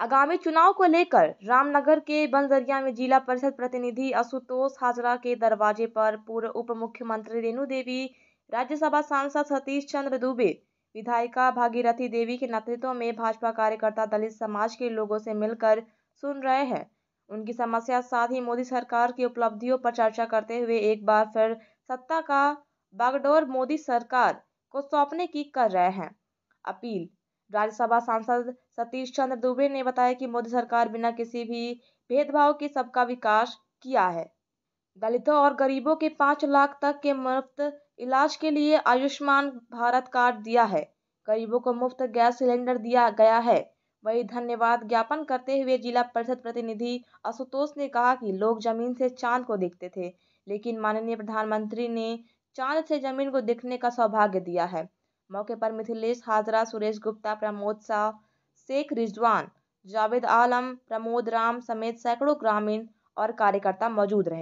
आगामी चुनाव को लेकर रामनगर के बंजरिया में जिला परिषद प्रतिनिधि आशुतोष हाजरा के दरवाजे पर पूर्व उप मुख्यमंत्री रेणु देवी राज्यसभा सांसद सतीश चंद्र दुबे विधायिका भागीरथी देवी के नेतृत्व में भाजपा कार्यकर्ता दलित समाज के लोगों से मिलकर सुन रहे हैं उनकी समस्या साथ ही मोदी सरकार की उपलब्धियों पर चर्चा करते हुए एक बार फिर सत्ता का बागडोर मोदी सरकार को सौंपने की कर रहे हैं अपील राज्यसभा सांसद सतीश चंद्र दुबे ने बताया कि मोदी सरकार बिना किसी भी भेदभाव के सबका विकास किया है दलितों और गरीबों के पाँच लाख तक के मुफ्त इलाज के लिए आयुष्मान भारत कार्ड दिया है गरीबों को मुफ्त गैस सिलेंडर दिया गया है वही धन्यवाद ज्ञापन करते हुए जिला परिषद प्रतिनिधि आशुतोष ने कहा कि लोग जमीन से चांद को देखते थे लेकिन माननीय प्रधानमंत्री ने चांद से जमीन को देखने का सौभाग्य दिया है मौके पर मिथिलेश हाजरा सुरेश गुप्ता प्रमोद साह शेख रिजवान जावेद आलम प्रमोद राम समेत सैकड़ों ग्रामीण और कार्यकर्ता मौजूद रहे